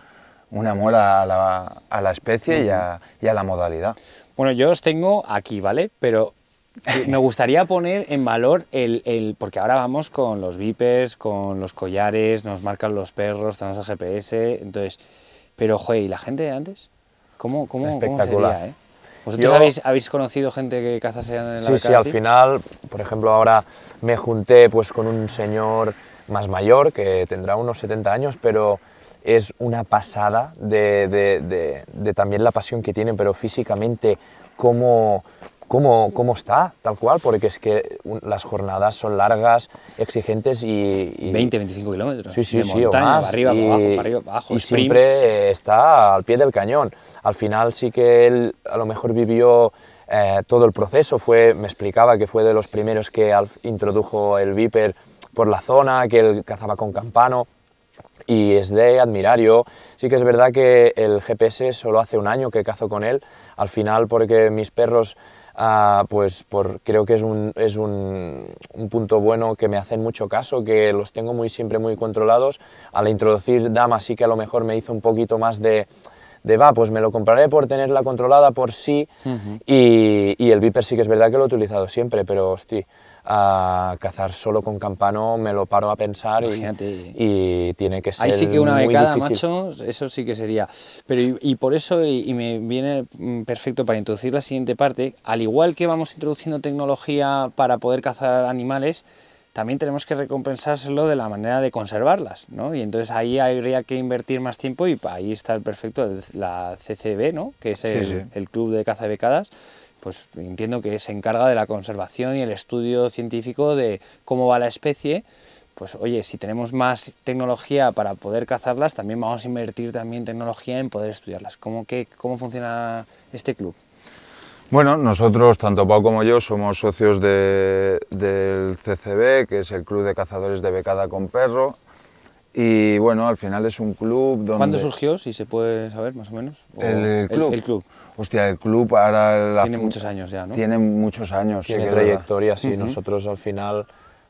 un amor a la, a la especie y, a, y a la modalidad. Bueno, yo os tengo aquí, ¿vale? Pero [LAUGHS] me gustaría poner en valor el, el, Porque ahora vamos con los vipers, con los collares, nos marcan los perros, tenemos el GPS, entonces... Pero, joder, ¿y la gente de antes? ¿Cómo, cómo, Espectacular. ¿cómo sería, eh? ¿Vosotros habéis, conocido gente que sea en la Sí, sí, al final, por ejemplo, ahora me junté pues con un señor más mayor que tendrá unos 70 años, pero es una pasada de, de también la pasión que tiene, pero físicamente cómo, cómo, cómo está, tal cual, porque es que las jornadas son largas, exigentes y... 20, 25 kilómetros. Sí, sí, de sí, montaña, arriba, y, abajo, abajo. Y siempre está al pie del cañón. Al final sí que él a lo mejor vivió... Eh, todo el proceso fue, me explicaba que fue de los primeros que introdujo el Viper por la zona, que él cazaba con campano, y es de admirar. Yo sí que es verdad que el GPS solo hace un año que cazo con él, al final porque mis perros Ah, pues creo que es, un, es un, punto bueno que me hacen mucho caso, que los tengo muy, siempre muy controlados. Al introducir dama sí que a lo mejor me hizo un poquito más de, de va, pues me lo compraré por tenerla controlada por sí y, y, el Viper sí que es verdad que lo he utilizado siempre, pero hostia, a cazar solo con campano me lo paro a pensar y, tiene que ser. Ahí sí que una becada, macho, eso sí que sería. Pero y, por eso, y, me viene mm, perfecto para introducir la siguiente parte, al igual que vamos introduciendo tecnología para poder cazar animales, también tenemos que recompensárselo de la manera de conservarlas, ¿no? Y entonces ahí habría que invertir más tiempo y ahí está el perfecto, la CCB, Que es el, el Club de Caza de Becadas pues entiendo que se encarga de la conservación y el estudio científico de cómo va la especie, pues oye, si tenemos más tecnología para poder cazarlas, también vamos a invertir también tecnología en poder estudiarlas. ¿Cómo, qué, cómo funciona este club? Bueno, nosotros, tanto Pau como yo, somos socios del CCB, que es el Club de Cazadores de Becada con Perro. Y bueno, al final es un club donde... ¿Cuándo surgió, si se puede saber más o menos? el club. Hostia, el club ahora... tiene muchos años ya, ¿no? Tiene muchos años. Tiene trayectoria, sí. Nosotros al final,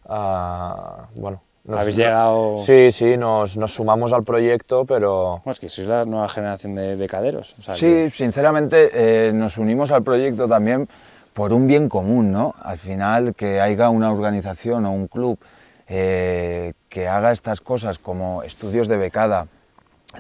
ah, bueno... Nos, Habéis llegado... Sí, sí, nos, sumamos al proyecto, pero... Pues es que sois la nueva generación de, becaderos. sí, sinceramente eh, nos unimos al proyecto también por un bien común, ¿no? Al final que haya una organización o un club eh, que haga estas cosas como estudios de becada,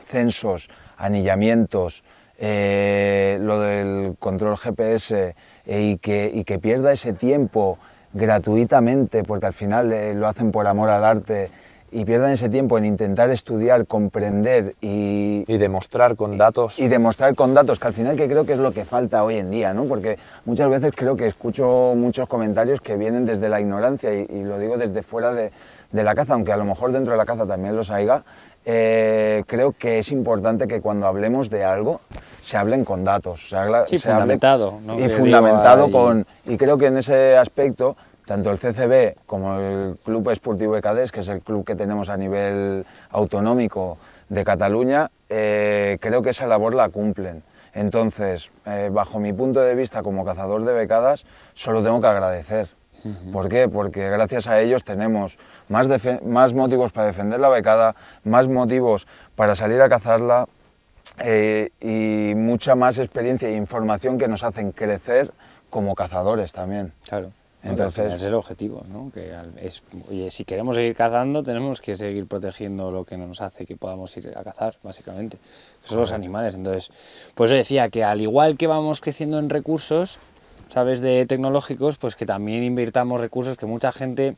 censos, anillamientos, eh, lo del control GPS eh, y que, que, pierda ese tiempo gratuitamente, porque al final eh, lo hacen por amor al arte, y pierdan ese tiempo en intentar estudiar, comprender y... Y demostrar con datos. Y, demostrar con datos, que al final que creo que es lo que falta hoy en día, ¿no? Porque muchas veces creo que escucho muchos comentarios que vienen desde la ignorancia y, lo digo desde fuera de, la caza, aunque a lo mejor dentro de la caza también los haya. creo que es importante que cuando hablemos de algo se hablen con datos. Se fundamentado. Y fundamentado con... Y creo que en ese aspecto, tanto el CCB como el Club Esportivo Ecades, que es el club que tenemos a nivel autonómico de Cataluña, eh, creo que esa labor la cumplen. Entonces, eh, bajo mi punto de vista como cazador de becadas, solo tengo que agradecer. ¿Por qué? Porque gracias a ellos tenemos más, más motivos para defender la becada, más motivos para salir a cazarla, eh, y mucha más experiencia e información que nos hacen crecer como cazadores también. Claro. Entonces, es el objetivo, ¿no? Que es, oye, si queremos seguir cazando, tenemos que seguir protegiendo lo que nos hace que podamos ir a cazar, básicamente, esos son los animales. Entonces, pues yo decía que al igual que vamos creciendo en recursos, ¿sabes? De tecnológicos, pues que también invirtamos recursos que mucha gente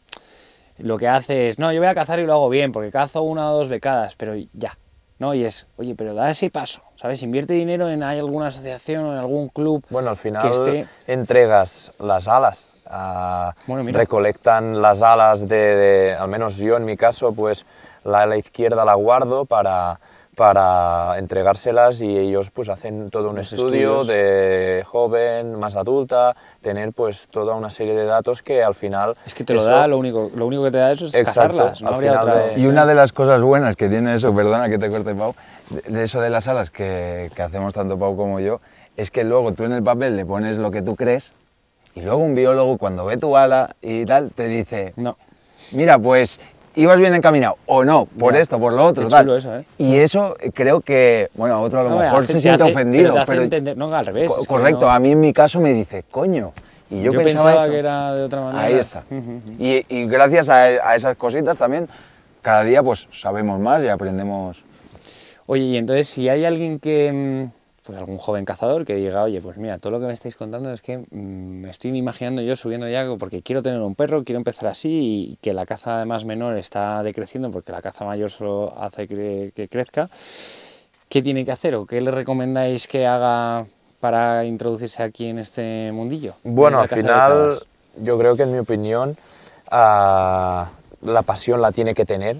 lo que hace es, no, yo voy a cazar y lo hago bien, porque cazo una o dos becadas, pero ya, ¿no? Y es, oye, pero da ese paso, ¿sabes? Invierte dinero en hay alguna asociación o en algún club. Bueno, al final entregas las alas. Ah, recolectan las alas de, al menos yo en mi caso, pues la la izquierda la guardo para para entregárselas y ellos pues hacen todo un estudio de joven, más adulta, tener pues toda una serie de datos que al final... Es que te lo da, lo único, lo único que te da eso es cazarlas, no otra... Y una de las cosas buenas que tiene eso, perdona que te corte Pau, de eso de las alas que, que hacemos tanto Pau como yo, es que luego tú en el papel le pones lo que tú crees y luego un biólogo cuando ve tu ala y tal te dice... No. Mira, pues ibas bien encaminado o no, por esto, por lo otro. Tal. Eh. Y eso eh, creo que, bueno, a otro a lo mejor se siente ofendido. Pero, no, al revés. correcto, a mí en mi caso me dice, coño. Y yo, pensaba, que era de otra manera. Ahí está. [LAUGHS] y, gracias a, esas cositas también, cada día pues sabemos más y aprendemos. Oye, y entonces si hay alguien que mm, pues, algún joven cazador que diga, oye, pues mira, todo lo que me estáis contando es que mm, me estoy imaginando yo subiendo ya porque quiero tener un perro, quiero empezar así y que la caza más menor está decreciendo porque la caza mayor solo hace que, crezca. ¿Qué tiene que hacer o qué le recomendáis que haga para introducirse aquí en este mundillo? Bueno, al final, yo creo que en mi opinión, ah, la pasión la tiene que tener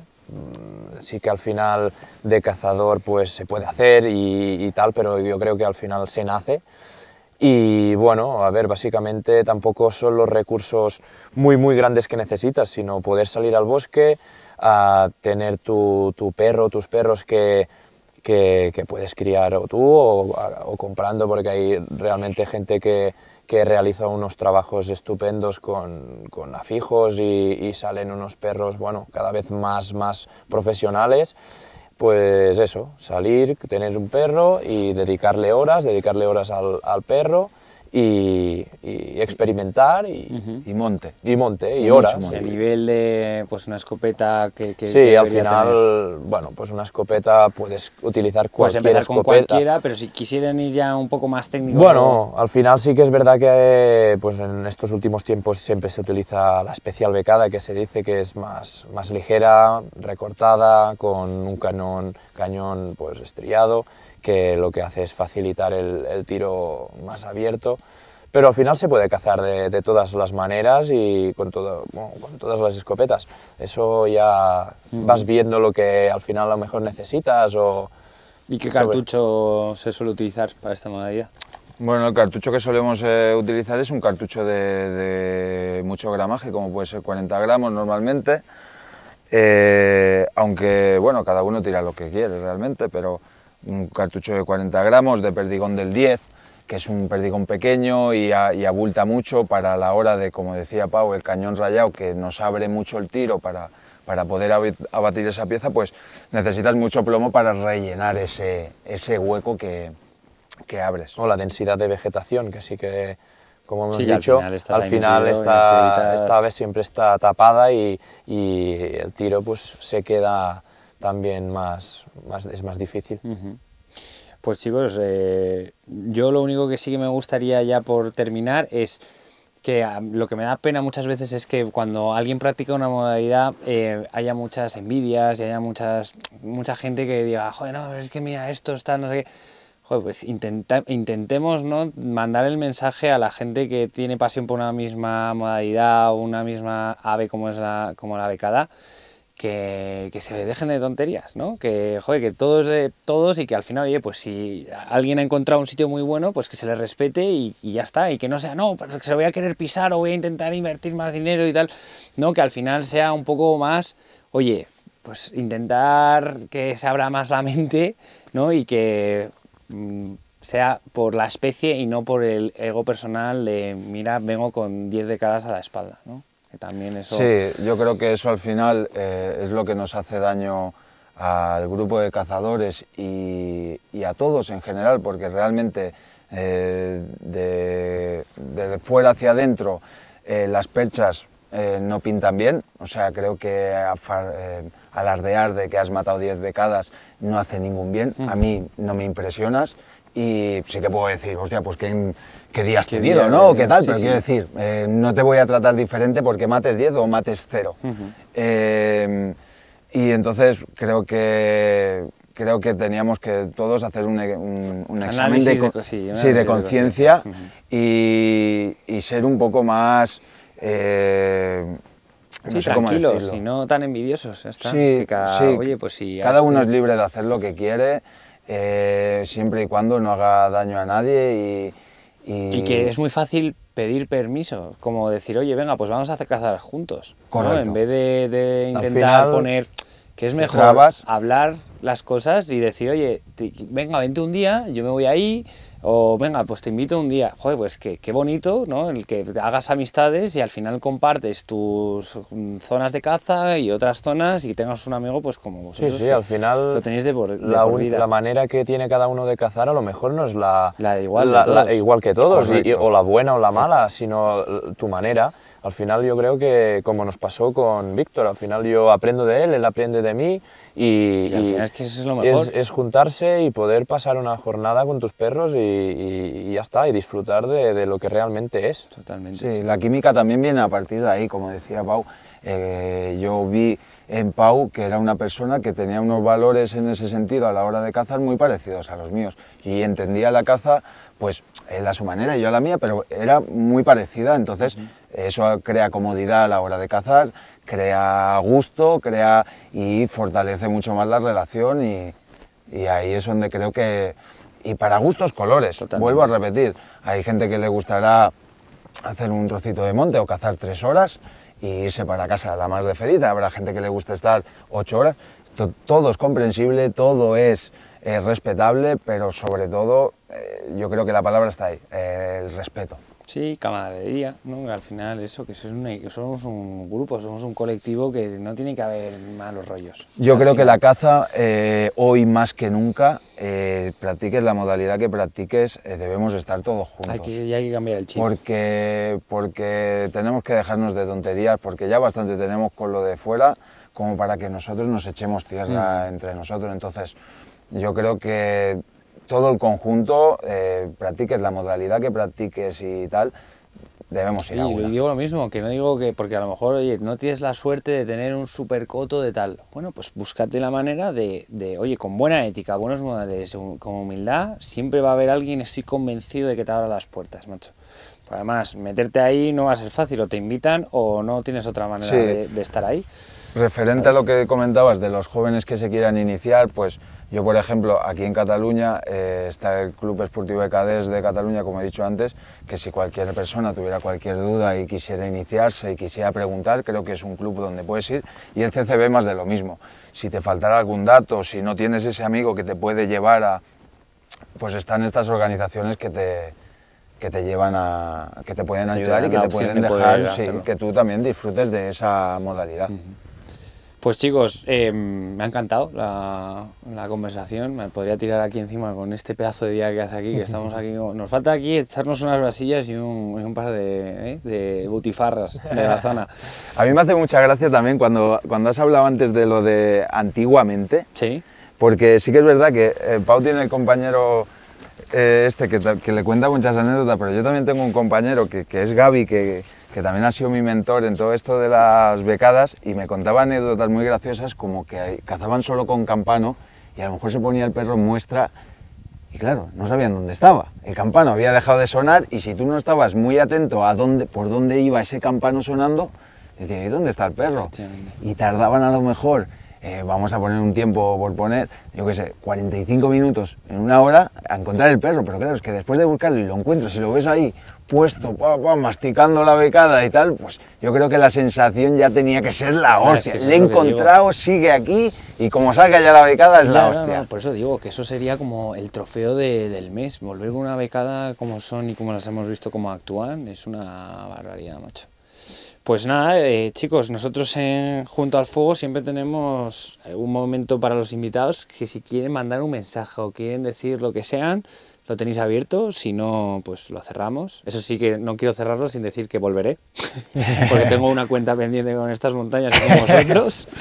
sí que al final de cazador pues se puede hacer y, tal, pero yo creo que al final se nace. Y bueno, a ver, básicamente tampoco son los recursos muy, muy grandes que necesitas, sino poder salir al bosque, a tener tu, tu perro, tus perros que, que, puedes criar o tú o comprando, porque hay realmente gente que, que realiza unos trabajos estupendos con, con afijos y, salen unos perros, bueno, cada vez más, más profesionales. Pues eso, salir, tener un perro y dedicarle horas, dedicarle horas al, al perro y, experimentar y, y, monte. Y monte, y horas. A nivel de pues, una escopeta que... que sí, al final, bueno, pues una escopeta puedes utilizar cualquier puedes empezar con cualquiera, pero si quisieran ir ya un poco más técnico... Bueno, al final sí que es verdad que pues, en estos últimos tiempos siempre se utiliza la especial becada, que se dice que es más, más ligera, recortada, con un cañón, cañón pues, estriado que lo que hace es facilitar el, tiro más abierto. Pero al final se puede cazar de, todas las maneras y con, todo, todas las escopetas. Eso ya mm. vas viendo lo que al final a lo mejor necesitas o... ¿Y qué cartucho se suele utilizar para esta modalidad? Bueno, el cartucho que solemos eh, utilizar es un cartucho de, mucho gramaje, como puede ser 40 gramos normalmente, eh, aunque bueno, cada uno tira lo que quiere realmente, pero un cartucho de 40 gramos de perdigón del 10, que es un perdigón pequeño y, abulta mucho para la hora de, como decía Pau, el cañón rayado que nos abre mucho el tiro para, para poder abatir esa pieza, pues necesitas mucho plomo para rellenar ese, ese hueco que, abres. O la densidad de vegetación, que sí que, como hemos dicho, al final, esta, esta, ave siempre está tapada y, el tiro pues se queda también más, es más difícil. Pues chicos, eh, yo lo único que sí que me gustaría ya por terminar es que ah, lo que me da pena muchas veces es que cuando alguien practica una modalidad eh, haya muchas envidias y haya muchas, mucha gente que diga, joder, no, es que mira, esto está, no sé qué. Joder, pues intentemos ¿no? mandar el mensaje a la gente que tiene pasión por una misma modalidad o una misma ave como es la, como la becada que, se dejen de tonterías, ¿no? Que, joder, que todos, de eh, todos y que al final, oye, pues si alguien ha encontrado un sitio muy bueno, pues que se le respete y, ya está, y que no sea, no, pues que se lo voy a querer pisar o voy a intentar invertir más dinero y tal, no, que al final sea un poco más, oye, pues intentar que se abra más la mente, ¿no? Y que mm, sea por la especie y no por el ego personal de, mira, vengo con 10 décadas a la espalda, ¿no? también Sí, yo creo que eso al final eh, es lo que nos hace daño al grupo de cazadores y, a todos en general, porque realmente eh, de, fuera hacia adentro eh, las perchas no pintan bien, o sea, creo que alardear de que has matado 10 becadas no hace ningún bien, mm. a mí no me impresionas y sí que puedo decir, hostia, pues qué, qué día has tenido, ¿no? ¿Qué tal? Pero quiero decir, eh, no te voy a tratar diferente porque mates 10 o mates 0. Em, y entonces creo que creo que teníamos que todos hacer un, examen de, conciencia y, ser un poco más... Eh, no tranquilos y no tan envidiosos. sí, cada, oye, pues cada uno es libre de hacer lo que quiere eh, siempre y cuando no haga daño a nadie y, que es muy fácil pedir permiso, como decir, oye, venga, pues vamos a hacer cazar juntos. En vez de, intentar poner que es mejor hablar las cosas y decir, oye, venga, vente un día, yo me voy ahí, o venga, pues te invito un día. Joder, pues qué, qué bonito, ¿no? El que hagas amistades y al final compartes tus mm, zonas de caza y otras zonas y tengas un amigo, pues como vosotros. Sí, sí, al final. Lo tenéis de por, la, manera que tiene cada uno de cazar a lo mejor no es la. La igual, igual que todos, o la buena o la mala, sino tu manera. Al final yo creo que como nos pasó con Víctor, al final yo aprendo de él, él aprende de mí y, es, juntarse y poder pasar una jornada con tus perros y, ya está, y disfrutar de, lo que realmente es. Totalmente. Sí, la química también viene a partir de ahí, como decía Pau. Eh, yo vi en Pau que era una persona que tenía unos valores en ese sentido a la hora de cazar muy parecidos a los míos y entendía la caza pues él a su manera y yo a la mía, pero era muy parecida, entonces... Eso crea comodidad a la hora de cazar, crea gusto, crea y fortalece mucho más la relación y, ahí es donde creo que... Y para gustos colores, vuelvo a repetir, hay gente que le gustará hacer un trocito de monte o cazar tres horas y irse para casa la más de habrá gente que le guste estar ocho horas, todo es comprensible, todo es respetable, pero sobre todo eh, yo creo que la palabra está ahí, eh, el respeto. Sí, camaradería, ¿no? Al final eso, que somos un grupo, somos un colectivo que no tiene que haber malos rollos. Yo creo que la caza, eh, hoy más que nunca, eh, practiques la modalidad que practiques, eh, debemos estar todos juntos. Hay que, hay que cambiar el chip. Porque, porque tenemos que dejarnos de tonterías, porque ya bastante tenemos con lo de fuera como para que nosotros nos echemos tierra mm. entre nosotros. Entonces, yo creo que todo el conjunto, eh, practiques la modalidad que practiques y tal, debemos ir y, a Y digo lo mismo, que no digo que, porque a lo mejor, oye, no tienes la suerte de tener un supercoto de tal. Bueno, pues búscate la manera de, oye, con buena ética, buenos modales, con humildad, siempre va a haber alguien, estoy convencido de que te abra las puertas, macho. Pues además, meterte ahí no va a ser fácil, o te invitan o no tienes otra manera de, estar ahí. Referente a lo que comentabas de los jóvenes que se quieran iniciar, pues yo, por ejemplo, aquí en Cataluña eh, está el Club Esportivo de de Cataluña, como he dicho antes, que si cualquier persona tuviera cualquier duda y quisiera iniciarse y quisiera preguntar, creo que es un club donde puedes ir. Y el CCB más de lo mismo. Si te faltara algún dato, si no tienes ese amigo que te puede llevar a... Pues están estas organizaciones que te, que te llevan que te pueden ayudar y que te pueden dejar que tú también disfrutes de esa modalidad. Pues chicos, em, me ha encantado la, conversación. Me podría tirar aquí encima con este pedazo de día que hace aquí, que estamos aquí. Nos falta aquí echarnos unas vasillas y un, par eh, de, butifarras de la zona. [LAUGHS] A mí me hace mucha gracia también cuando, cuando has hablado antes de lo de antiguamente. Sí. Porque sí que es verdad que eh, Pau tiene el compañero eh, este que, le cuenta muchas anécdotas, pero yo también tengo un compañero que, es Gaby, que, también ha sido mi mentor en todo esto de las becadas y me contaba anécdotas muy graciosas como que cazaban solo con campano y a lo mejor se ponía el perro en muestra y claro, no sabían dónde estaba. El campano había dejado de sonar y si tú no estabas muy atento a dónde, por dónde iba ese campano sonando, decían, dónde está el perro? Y tardaban a lo mejor eh, vamos a poner un tiempo por poner, yo qué sé, 45 minutos en una hora a encontrar el perro, pero claro, es que después de buscarlo y lo encuentro, si lo ves ahí puesto, masticando la becada y tal, pues yo creo que la sensación ya tenía que ser la hostia. Le he encontrado, sigue aquí y como salga ya la becada es la hostia. por eso digo que eso sería como el trofeo del mes, volver con una becada como son y como las hemos visto como actúan, es una barbaridad, macho. Pues nada, eh, chicos, nosotros en Junto al Fuego siempre tenemos eh, un momento para los invitados que si quieren mandar un mensaje o quieren decir lo que sean, lo tenéis abierto, si no, pues lo cerramos. Eso sí que no quiero cerrarlo sin decir que volveré, [LAUGHS] porque tengo una cuenta pendiente con estas montañas y con vosotros. [LAUGHS]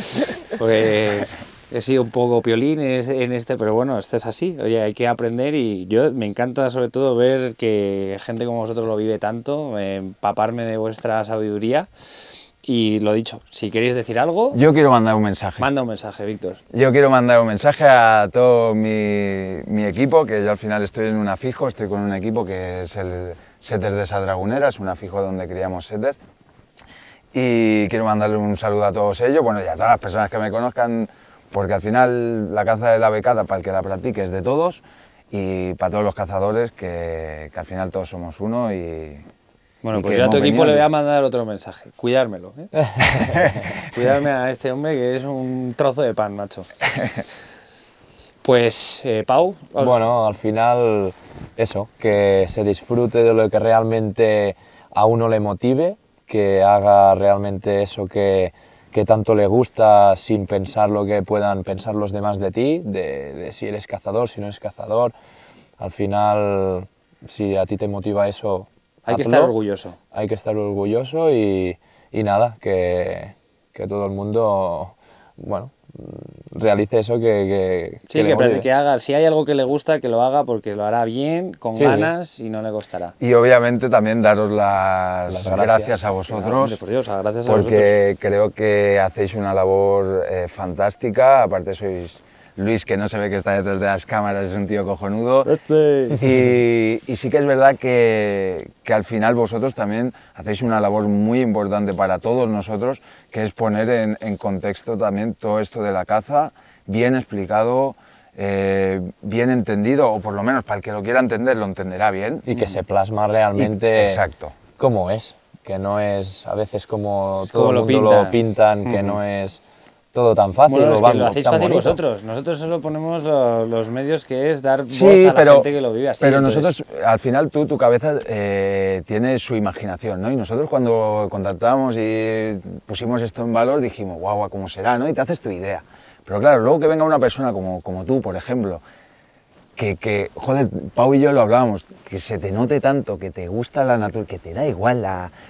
Pues he sido un poco piolín en este, este pero bueno, este es así. Oye, hay que aprender y yo me encanta sobre todo ver que gente como vosotros lo vive tanto, eh, empaparme de vuestra sabiduría. Y lo dicho, si queréis decir algo... Yo quiero mandar un mensaje. Manda un mensaje, Víctor. Yo quiero mandar un mensaje a todo mi, mi, equipo, que yo al final estoy en una fijo, estoy con un equipo que es el Setter de Sadragunera, es una fijo donde criamos Setter. Y quiero mandarle un saludo a todos ellos, bueno, y a todas las personas que me conozcan porque al final la caza de la becada, para el que la practique, es de todos y para todos los cazadores, que, al final todos somos uno y... Bueno, pues yo a tu equipo le voy a mandar otro mensaje, cuidármelo. ¿eh? [LAUGHS] Cuidarme a este hombre que es un trozo de pan, macho. Pues, eh, Pau. Bueno, al final, eso, que se disfrute de lo que realmente a uno le motive, que haga realmente eso que, qué tanto le gusta sin pensar lo que puedan pensar los demás de ti, de, si eres cazador, si no eres cazador. Al final, si a ti te motiva eso... Hay que estar orgulloso. Hay que estar orgulloso y, y nada, que, que todo el mundo, bueno, realice eso que, que sí que, haga si hay algo que le gusta que lo haga porque lo hará bien con ganas y no le costará y obviamente también daros las, gracias. a vosotros gracias porque creo que hacéis una labor eh, fantástica aparte sois Luis, que no se ve que está detrás de las cámaras, es un tío cojonudo. Este. Y, y sí que es verdad que, al final vosotros también hacéis una labor muy importante para todos nosotros, que es poner en, contexto también todo esto de la caza, bien explicado, eh, bien entendido, o por lo menos para el que lo quiera entender, lo entenderá bien. Y que se plasma realmente exacto. cómo es, que no es a veces como todo el mundo lo, pintan. que no es todo tan fácil. lo hacéis fácil vosotros. Nosotros solo ponemos los medios que es dar voz a la gente que lo vive así. Pero nosotros, al final, tú, tu cabeza eh, tiene su imaginación, ¿no? Y nosotros cuando contactamos y pusimos esto en valor, dijimos, guau, ¿cómo será, no? Y te haces tu idea. Pero claro, luego que venga una persona como, como tú, por ejemplo, que, joder, Pau y yo lo hablábamos, que se te note tanto, que te gusta la naturaleza, que te da igual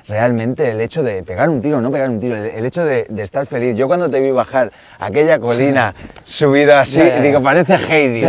realmente el hecho de pegar un tiro, no pegar un tiro, el, hecho de, estar feliz. Yo cuando te vi bajar aquella colina subido subida así, digo, parece Heidi,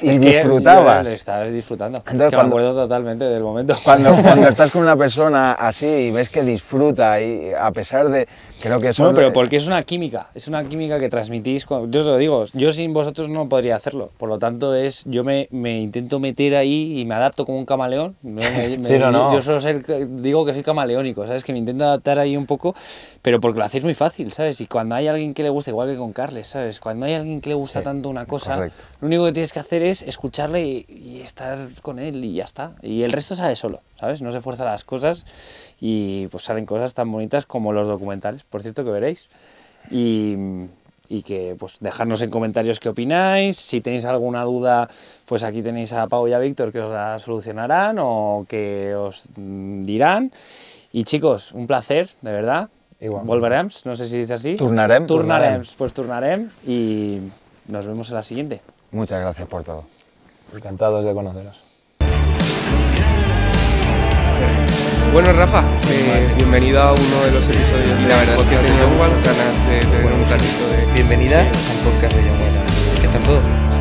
y disfrutabas. disfrutando. Entonces, me acuerdo totalmente del momento. Cuando, cuando [LAUGHS] estás con una persona así y ves que disfruta y a pesar de Creo que eso. No, pero porque es una química, es una química que transmitís. yo os lo digo, yo sin vosotros no podría hacerlo. Por lo tanto, es yo me, intento meter ahí y me adapto como un camaleón. [LAUGHS] Me, no. Yo solo digo que soy camaleónico, ¿sabes? Que me intento adaptar ahí un poco, pero porque lo hacéis muy fácil, ¿sabes? Y cuando hay alguien que le gusta, igual que con Carles, ¿sabes? Cuando hay alguien que le gusta tanto una cosa, lo único que tienes que hacer es escucharle y estar con él y ya está. Y el resto sale solo, ¿sabes? No se fuerza las cosas y pues salen cosas tan bonitas como los documentales, por cierto, que veréis. Y, que pues dejarnos en comentarios qué opináis, si tenéis alguna duda, pues aquí tenéis a Pau y a Víctor que os la solucionarán o que os mm, dirán. Y chicos, un placer, de verdad. Volveremos, no sé si dice así. turnaremos Turnaremos, pues turnaremos y nos vemos en la siguiente. Muchas gracias por todo. Encantados de conoceros. Bueno, Rafa, eh, bienvenida a uno de los episodios. Y la verdad es que tenía muchas ganas de tener un ratito de. Bienvenida sí. al podcast de Young ¿qué tal todo?,